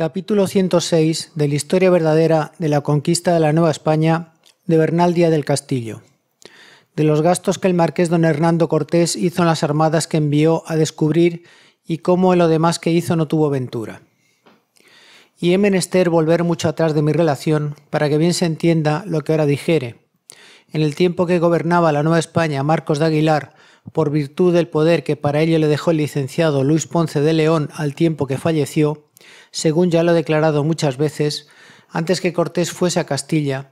Capítulo 106 de la historia verdadera de la conquista de la Nueva España de Bernal Díaz del Castillo. De los gastos que el marqués don Hernando Cortés hizo en las armadas que envió a descubrir y cómo en lo demás que hizo no tuvo ventura. Y he menester volver mucho atrás de mi relación para que bien se entienda lo que ahora dijere. En el tiempo que gobernaba la Nueva España Marcos de Aguilar, por virtud del poder que para ello le dejó el licenciado Luis Ponce de León al tiempo que falleció, según ya lo ha declarado muchas veces, antes que Cortés fuese a Castilla,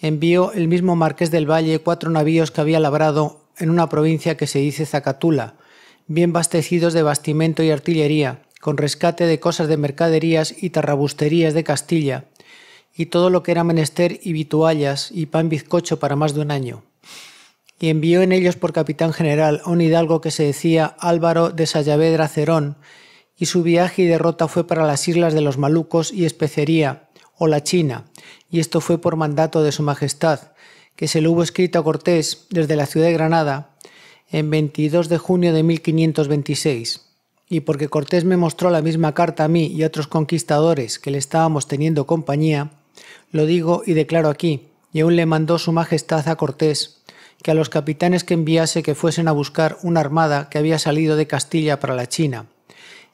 envió el mismo Marqués del Valle cuatro navíos que había labrado en una provincia que se dice Zacatula, bien bastecidos de bastimento y artillería, con rescate de cosas de mercaderías y tarrabusterías de Castilla, y todo lo que era menester y vituallas y pan bizcocho para más de un año. Y envió en ellos por capitán general a un hidalgo que se decía Álvaro de Sallavedra Cerón, y su viaje y derrota fue para las islas de los Malucos y Especería, o la China, y esto fue por mandato de Su Majestad, que se le hubo escrito a Cortés desde la ciudad de Granada en 22 de junio de 1526, y porque Cortés me mostró la misma carta a mí y a otros conquistadores que le estábamos teniendo compañía, lo digo y declaro aquí, y aún le mandó Su Majestad a Cortés que a los capitanes que enviase que fuesen a buscar una armada que había salido de Castilla para la China,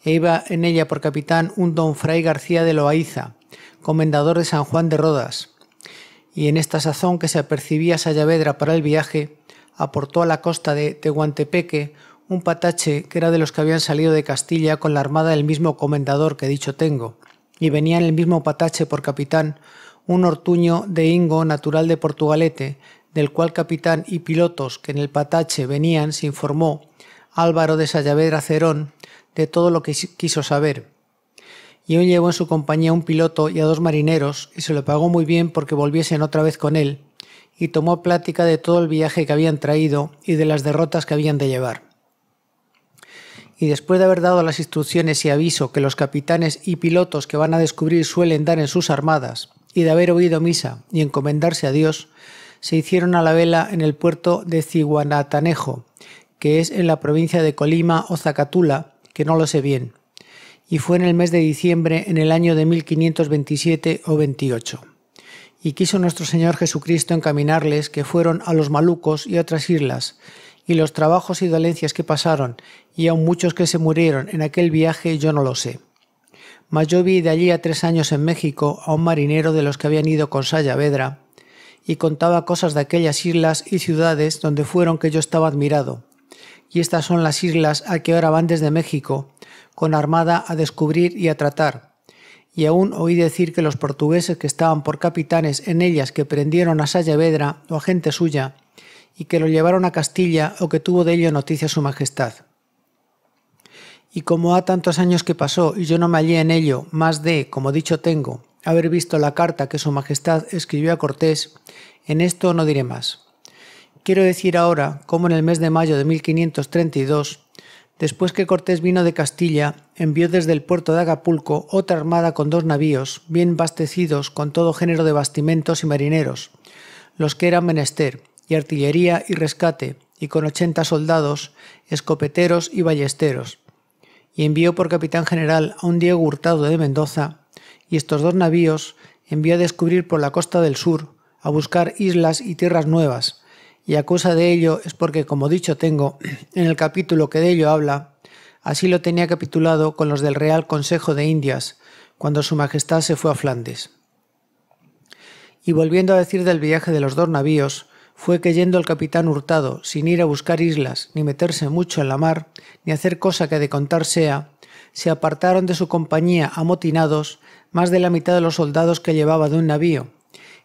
e iba en ella por capitán un don Fray García de Loaiza, comendador de San Juan de Rodas, y en esta sazón que se apercibía Sayavedra para el viaje, aportó a la costa de Tehuantepeque un patache que era de los que habían salido de Castilla con la armada del mismo comendador que dicho tengo, y venía en el mismo patache por capitán un ortuño de Ingo natural de Portugalete, del cual capitán y pilotos que en el patache venían se informó Álvaro de Sayavedra Cerón de todo lo que quiso saber. Y él llevó en su compañía a un piloto y a dos marineros, y se lo pagó muy bien porque volviesen otra vez con él, y tomó plática de todo el viaje que habían traído y de las derrotas que habían de llevar. Y después de haber dado las instrucciones y aviso que los capitanes y pilotos que van a descubrir suelen dar en sus armadas, y de haber oído misa y encomendarse a Dios, se hicieron a la vela en el puerto de Ciguanatanejo, que es en la provincia de Colima o Zacatula, que no lo sé bien, y fue en el mes de diciembre en el año de 1527 o 28. Y quiso nuestro Señor Jesucristo encaminarles que fueron a los malucos y otras islas, y los trabajos y dolencias que pasaron, y aun muchos que se murieron en aquel viaje, yo no lo sé. Mas yo vi de allí a tres años en México a un marinero de los que habían ido con Sayavedra, y contaba cosas de aquellas islas y ciudades donde fueron que yo estaba admirado, y estas son las islas a que ahora van desde México, con armada a descubrir y a tratar. Y aún oí decir que los portugueses que estaban por capitanes en ellas que prendieron a Sayavedra o a gente suya, y que lo llevaron a Castilla o que tuvo de ello noticia su majestad. Y como ha tantos años que pasó y yo no me hallé en ello, más de, como dicho tengo, haber visto la carta que su majestad escribió a Cortés, en esto no diré más. Quiero decir ahora cómo en el mes de mayo de 1532, después que Cortés vino de Castilla, envió desde el puerto de Acapulco otra armada con dos navíos, bien bastecidos con todo género de bastimentos y marineros, los que eran menester, y artillería y rescate, y con ochenta soldados, escopeteros y ballesteros. Y envió por capitán general a un Diego Hurtado de Mendoza, y estos dos navíos envió a descubrir por la costa del sur, a buscar islas y tierras nuevas, y acusa de ello es porque, como dicho tengo en el capítulo que de ello habla, así lo tenía capitulado con los del Real Consejo de Indias, cuando Su Majestad se fue a Flandes. Y volviendo a decir del viaje de los dos navíos, fue que yendo el capitán Hurtado, sin ir a buscar islas, ni meterse mucho en la mar, ni hacer cosa que de contar sea, se apartaron de su compañía amotinados más de la mitad de los soldados que llevaba de un navío,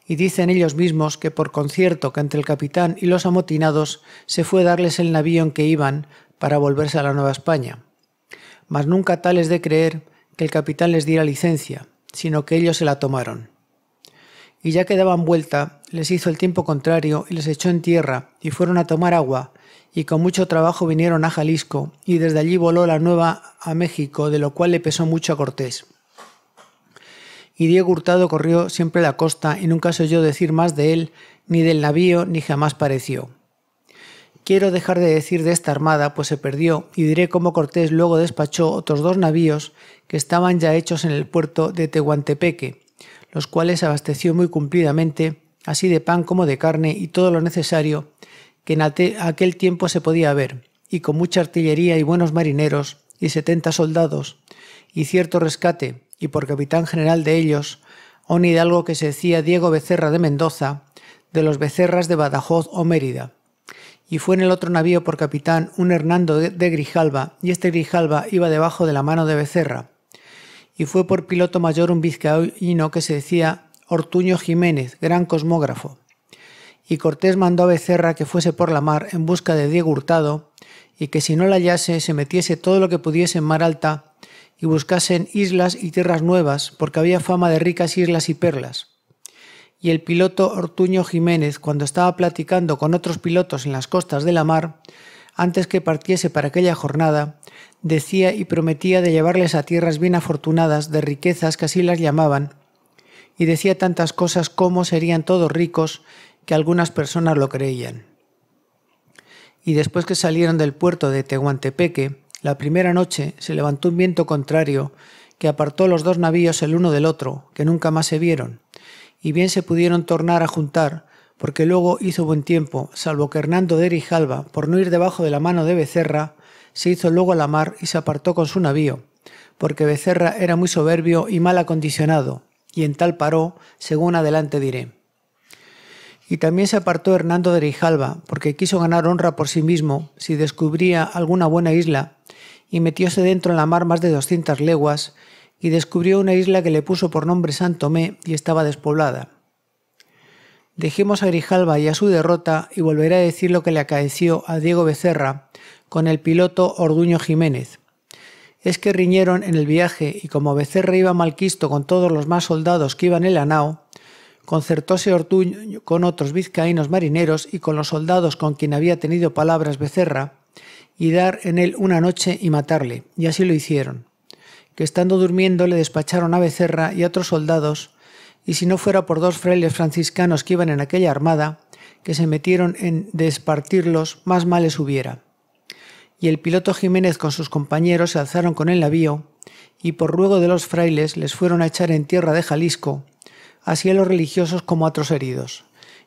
y dicen ellos mismos que por concierto que entre el capitán y los amotinados se fue darles el navío en que iban para volverse a la Nueva España. Mas nunca tales de creer que el capitán les diera licencia, sino que ellos se la tomaron. Y ya que daban vuelta, les hizo el tiempo contrario y les echó en tierra y fueron a tomar agua, y con mucho trabajo vinieron a Jalisco, y desde allí voló la nueva a México, de lo cual le pesó mucho a Cortés y Diego Hurtado corrió siempre la costa y nunca se oyó decir más de él, ni del navío, ni jamás pareció. Quiero dejar de decir de esta armada, pues se perdió, y diré cómo Cortés luego despachó otros dos navíos que estaban ya hechos en el puerto de Tehuantepeque, los cuales abasteció muy cumplidamente, así de pan como de carne y todo lo necesario que en aquel tiempo se podía ver, y con mucha artillería y buenos marineros, y setenta soldados, y cierto rescate, y por capitán general de ellos, un hidalgo que se decía Diego Becerra de Mendoza, de los Becerras de Badajoz o Mérida. Y fue en el otro navío por capitán un Hernando de Grijalva, y este Grijalva iba debajo de la mano de Becerra. Y fue por piloto mayor un vizcaíno que se decía Ortuño Jiménez, gran cosmógrafo. Y Cortés mandó a Becerra que fuese por la mar en busca de Diego Hurtado, y que si no la hallase se metiese todo lo que pudiese en mar alta y buscasen islas y tierras nuevas, porque había fama de ricas islas y perlas. Y el piloto Ortuño Jiménez, cuando estaba platicando con otros pilotos en las costas de la mar, antes que partiese para aquella jornada, decía y prometía de llevarles a tierras bien afortunadas, de riquezas que así las llamaban, y decía tantas cosas como serían todos ricos, que algunas personas lo creían. Y después que salieron del puerto de Tehuantepeque, la primera noche se levantó un viento contrario que apartó los dos navíos el uno del otro, que nunca más se vieron, y bien se pudieron tornar a juntar, porque luego hizo buen tiempo, salvo que Hernando de Erijalba, por no ir debajo de la mano de Becerra, se hizo luego a la mar y se apartó con su navío, porque Becerra era muy soberbio y mal acondicionado, y en tal paró, según adelante diré. Y también se apartó Hernando de Grijalva, porque quiso ganar honra por sí mismo si descubría alguna buena isla y metióse dentro en la mar más de 200 leguas, y descubrió una isla que le puso por nombre San Tomé y estaba despoblada. Dejemos a Grijalva y a su derrota y volveré a decir lo que le acaeció a Diego Becerra con el piloto Orduño Jiménez. Es que riñeron en el viaje y como Becerra iba malquisto con todos los más soldados que iban en la nao, concertóse Orduño con otros vizcaínos marineros y con los soldados con quien había tenido palabras Becerra, y dar en él una noche y matarle. Y así lo hicieron. Que estando durmiendo le despacharon a Becerra y otros soldados, y si no fuera por dos frailes franciscanos que iban en aquella armada, que se metieron en despartirlos, más males hubiera. Y el piloto Jiménez con sus compañeros se alzaron con el navío, y por ruego de los frailes les fueron a echar en tierra de Jalisco, así a los religiosos como a otros heridos.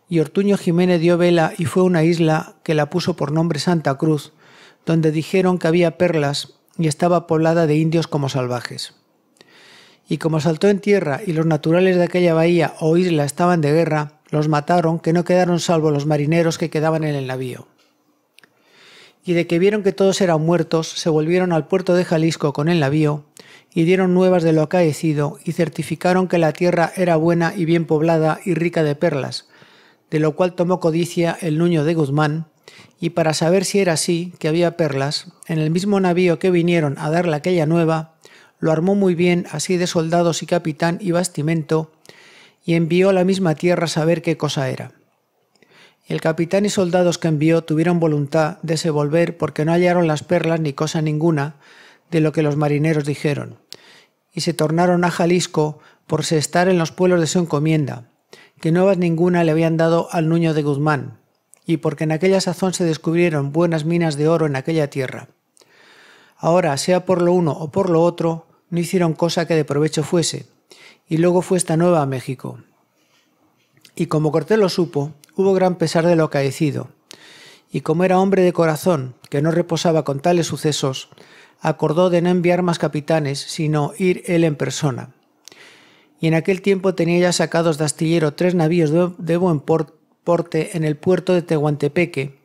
Y Ortuño Jiménez dio vela y fue a una isla que la puso por nombre Santa Cruz, donde dijeron que había perlas y estaba poblada de indios como salvajes. Y como saltó en tierra y los naturales de aquella bahía o isla estaban de guerra, los mataron que no quedaron salvo los marineros que quedaban en el navío. Y de que vieron que todos eran muertos, se volvieron al puerto de Jalisco con el navío, y dieron nuevas de lo acaecido, y certificaron que la tierra era buena y bien poblada y rica de perlas, de lo cual tomó codicia el Nuño de Guzmán, y para saber si era así, que había perlas, en el mismo navío que vinieron a darle aquella nueva, lo armó muy bien así de soldados y capitán y bastimento, y envió a la misma tierra a saber qué cosa era. El capitán y soldados que envió tuvieron voluntad de se volver porque no hallaron las perlas ni cosa ninguna de lo que los marineros dijeron, y se tornaron a Jalisco por se estar en los pueblos de su encomienda, que nuevas ninguna le habían dado al Nuño de Guzmán, y porque en aquella sazón se descubrieron buenas minas de oro en aquella tierra. Ahora, sea por lo uno o por lo otro, no hicieron cosa que de provecho fuese, y luego fue esta nueva a México. Y como Cortés lo supo, hubo gran pesar de lo acaecido, y como era hombre de corazón, que no reposaba con tales sucesos, acordó de no enviar más capitanes, sino ir él en persona. Y en aquel tiempo tenía ya sacados de astillero tres navíos de buen porte, porte en el puerto de Tehuantepeque,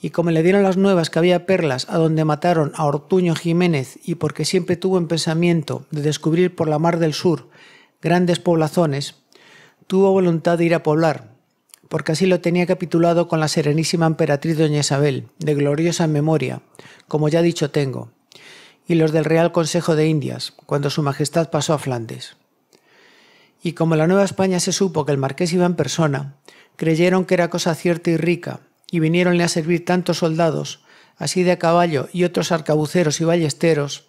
y como le dieron las nuevas que había perlas a donde mataron a Ortuño Jiménez y porque siempre tuvo en pensamiento de descubrir por la mar del sur grandes poblazones, tuvo voluntad de ir a poblar, porque así lo tenía capitulado con la serenísima emperatriz doña Isabel, de gloriosa memoria, como ya dicho tengo, y los del Real Consejo de Indias, cuando su Majestad pasó a Flandes y como la Nueva España se supo que el marqués iba en persona, creyeron que era cosa cierta y rica, y viniéronle a servir tantos soldados, así de a caballo y otros arcabuceros y ballesteros,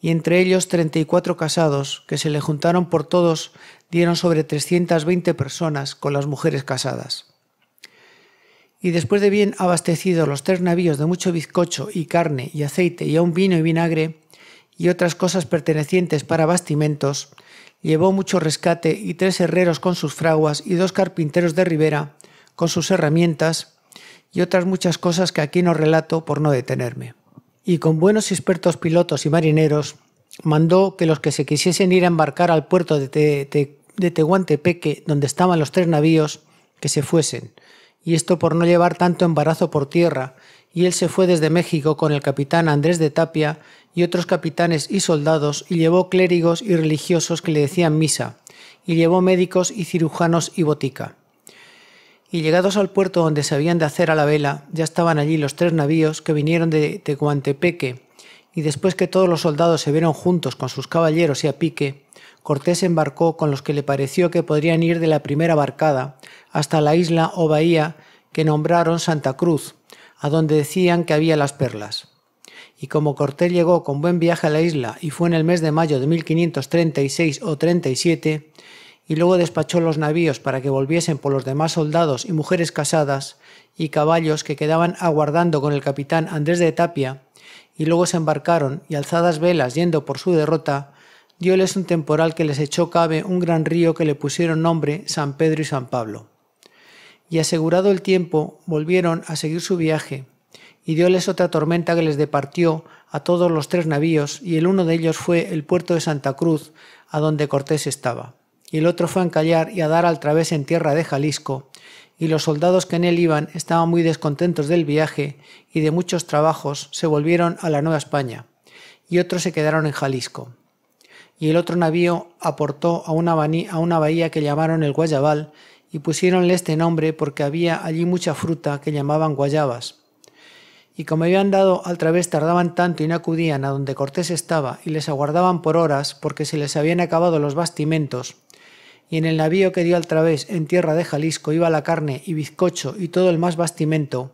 y entre ellos treinta y cuatro casados, que se le juntaron por todos, dieron sobre trescientas veinte personas con las mujeres casadas. Y después de bien abastecidos los tres navíos de mucho bizcocho y carne y aceite y aun vino y vinagre, y otras cosas pertenecientes para bastimentos, llevó mucho rescate y tres herreros con sus fraguas y dos carpinteros de ribera con sus herramientas y otras muchas cosas que aquí no relato por no detenerme. Y con buenos y expertos pilotos y marineros, mandó que los que se quisiesen ir a embarcar al puerto de, Tehuantepeque, donde estaban los tres navíos, que se fuesen, y esto por no llevar tanto embarazo por tierra, y él se fue desde México con el capitán Andrés de Tapia y otros capitanes y soldados, y llevó clérigos y religiosos que le decían misa, y llevó médicos y cirujanos y botica. Y llegados al puerto donde se habían de hacer a la vela, ya estaban allí los tres navíos que vinieron de Teguantepeque, y después que todos los soldados se vieron juntos con sus caballeros y a pique, Cortés embarcó con los que le pareció que podrían ir de la primera barcada hasta la isla o bahía que nombraron Santa Cruz, a donde decían que había las perlas y como Cortés llegó con buen viaje a la isla y fue en el mes de mayo de 1536 o 37, y luego despachó los navíos para que volviesen por los demás soldados y mujeres casadas y caballos que quedaban aguardando con el capitán Andrés de Tapia, y luego se embarcaron y alzadas velas yendo por su derrota, dioles un temporal que les echó cabe un gran río que le pusieron nombre San Pedro y San Pablo. Y asegurado el tiempo, volvieron a seguir su viaje, y dioles otra tormenta que les departió a todos los tres navíos, y el uno de ellos fue el puerto de Santa Cruz, a donde Cortés estaba. Y el otro fue a encallar y a dar al través en tierra de Jalisco, y los soldados que en él iban estaban muy descontentos del viaje y de muchos trabajos, se volvieron a la Nueva España, y otros se quedaron en Jalisco. Y el otro navío aportó a una, a una bahía que llamaron el Guayabal, y pusiéronle este nombre porque había allí mucha fruta que llamaban guayabas y como habían dado al través tardaban tanto y no acudían a donde Cortés estaba y les aguardaban por horas porque se les habían acabado los bastimentos, y en el navío que dio al través en tierra de Jalisco iba la carne y bizcocho y todo el más bastimento.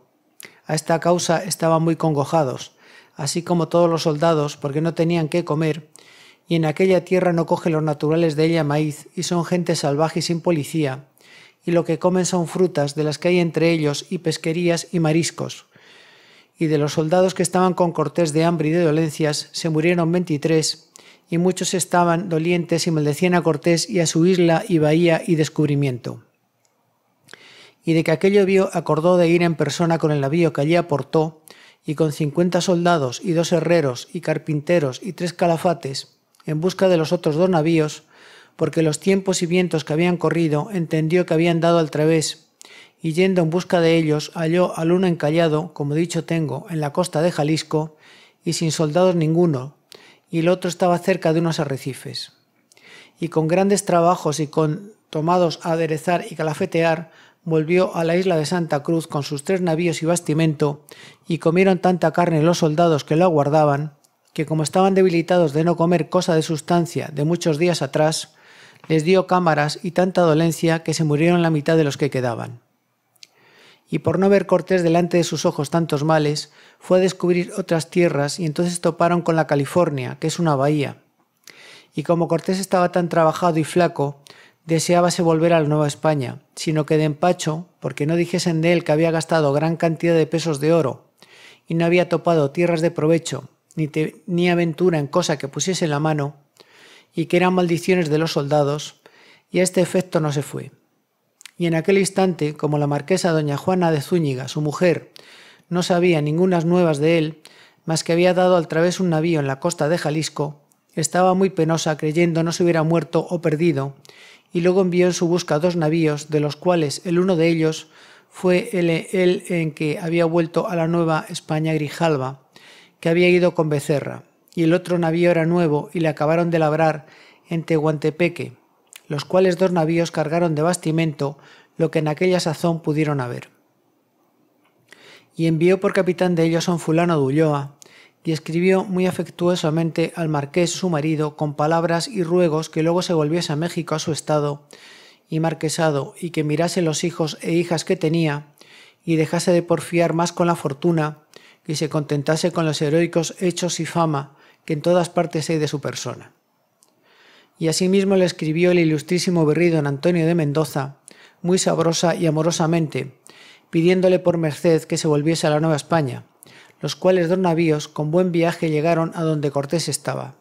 A esta causa estaban muy congojados, así como todos los soldados, porque no tenían qué comer, y en aquella tierra no coge los naturales de ella maíz, y son gente salvaje y sin policía, y lo que comen son frutas de las que hay entre ellos y pesquerías y mariscos, y de los soldados que estaban con Cortés de hambre y de dolencias se murieron veintitrés, y muchos estaban dolientes y maldecían a Cortés y a su isla y bahía y descubrimiento. Y de que aquello vio acordó de ir en persona con el navío que allí aportó, y con cincuenta soldados y dos herreros y carpinteros y tres calafates, en busca de los otros dos navíos, porque los tiempos y vientos que habían corrido entendió que habían dado al través y yendo en busca de ellos halló al uno encallado, como dicho tengo, en la costa de Jalisco, y sin soldados ninguno, y el otro estaba cerca de unos arrecifes. Y con grandes trabajos y con tomados a aderezar y calafetear, volvió a la isla de Santa Cruz con sus tres navíos y bastimento, y comieron tanta carne los soldados que lo aguardaban, que como estaban debilitados de no comer cosa de sustancia de muchos días atrás, les dio cámaras y tanta dolencia que se murieron la mitad de los que quedaban y por no ver Cortés delante de sus ojos tantos males, fue a descubrir otras tierras y entonces toparon con la California, que es una bahía. Y como Cortés estaba tan trabajado y flaco, deseábase volver a la Nueva España, sino que de empacho, porque no dijesen de él que había gastado gran cantidad de pesos de oro, y no había topado tierras de provecho, ni, ni aventura en cosa que pusiese en la mano, y que eran maldiciones de los soldados, y a este efecto no se fue y en aquel instante, como la marquesa doña Juana de Zúñiga, su mujer, no sabía ningunas nuevas de él, más que había dado al través un navío en la costa de Jalisco, estaba muy penosa creyendo no se hubiera muerto o perdido, y luego envió en su busca dos navíos, de los cuales el uno de ellos fue el, el en que había vuelto a la Nueva España Grijalva, que había ido con Becerra, y el otro navío era nuevo y le acabaron de labrar en Tehuantepeque, los cuales dos navíos cargaron de bastimento lo que en aquella sazón pudieron haber. Y envió por capitán de ellos a un fulano de Ulloa, y escribió muy afectuosamente al marqués su marido con palabras y ruegos que luego se volviese a México a su estado y marquesado y que mirase los hijos e hijas que tenía y dejase de porfiar más con la fortuna y se contentase con los heroicos hechos y fama que en todas partes hay de su persona y asimismo le escribió el ilustrísimo berrido don Antonio de Mendoza, muy sabrosa y amorosamente, pidiéndole por merced que se volviese a la Nueva España, los cuales dos navíos con buen viaje llegaron a donde Cortés estaba.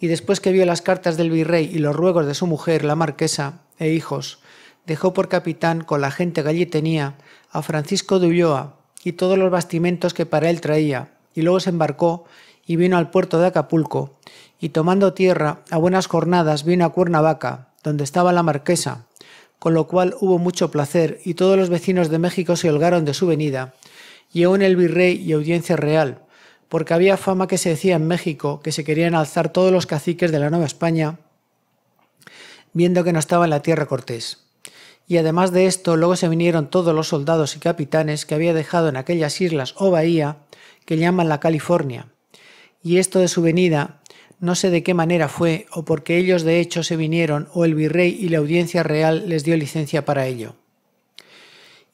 Y después que vio las cartas del virrey y los ruegos de su mujer, la marquesa, e hijos, dejó por capitán con la gente que allí tenía a Francisco de Ulloa y todos los bastimentos que para él traía, y luego se embarcó y vino al puerto de Acapulco, y tomando tierra a buenas jornadas vino a Cuernavaca, donde estaba la marquesa, con lo cual hubo mucho placer y todos los vecinos de México se holgaron de su venida, y aún el virrey y audiencia real, porque había fama que se decía en México que se querían alzar todos los caciques de la Nueva España, viendo que no estaba en la tierra Cortés. Y además de esto, luego se vinieron todos los soldados y capitanes que había dejado en aquellas islas o bahía que llaman la California. Y esto de su venida no sé de qué manera fue, o porque ellos de hecho se vinieron, o el virrey y la audiencia real les dio licencia para ello.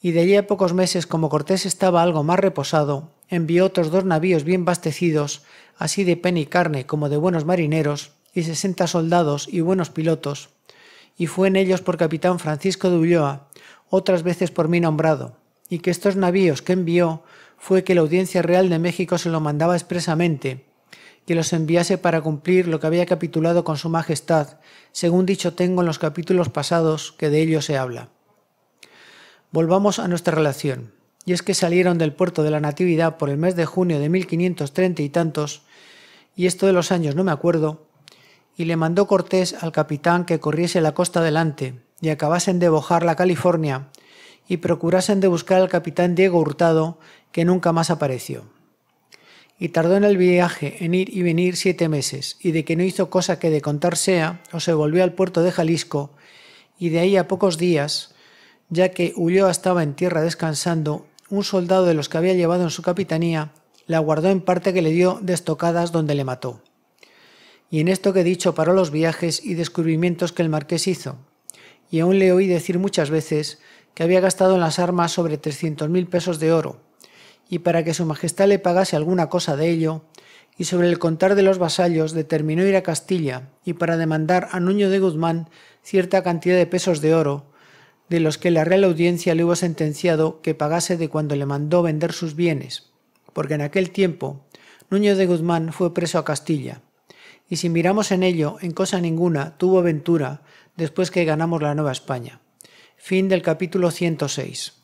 Y de allí a pocos meses, como Cortés estaba algo más reposado, envió otros dos navíos bien bastecidos, así de pen y carne como de buenos marineros, y sesenta soldados y buenos pilotos, y fue en ellos por capitán Francisco de Ulloa, otras veces por mí nombrado, y que estos navíos que envió fue que la Audiencia Real de México se lo mandaba expresamente, que los enviase para cumplir lo que había capitulado con su majestad, según dicho tengo en los capítulos pasados que de ello se habla. Volvamos a nuestra relación, y es que salieron del puerto de la Natividad por el mes de junio de 1530 y tantos, y esto de los años no me acuerdo, y le mandó Cortés al capitán que corriese la costa adelante y acabasen de bojar la California y procurasen de buscar al capitán Diego Hurtado, que nunca más apareció y tardó en el viaje en ir y venir siete meses, y de que no hizo cosa que de contar sea, o se volvió al puerto de Jalisco, y de ahí a pocos días, ya que Ulloa estaba en tierra descansando, un soldado de los que había llevado en su capitanía la guardó en parte que le dio destocadas donde le mató. Y en esto que he dicho paró los viajes y descubrimientos que el marqués hizo, y aún le oí decir muchas veces que había gastado en las armas sobre trescientos mil pesos de oro, y para que su majestad le pagase alguna cosa de ello, y sobre el contar de los vasallos determinó ir a Castilla y para demandar a Nuño de Guzmán cierta cantidad de pesos de oro, de los que la Real Audiencia le hubo sentenciado que pagase de cuando le mandó vender sus bienes, porque en aquel tiempo Nuño de Guzmán fue preso a Castilla. Y si miramos en ello, en cosa ninguna tuvo ventura después que ganamos la Nueva España. Fin del capítulo 106.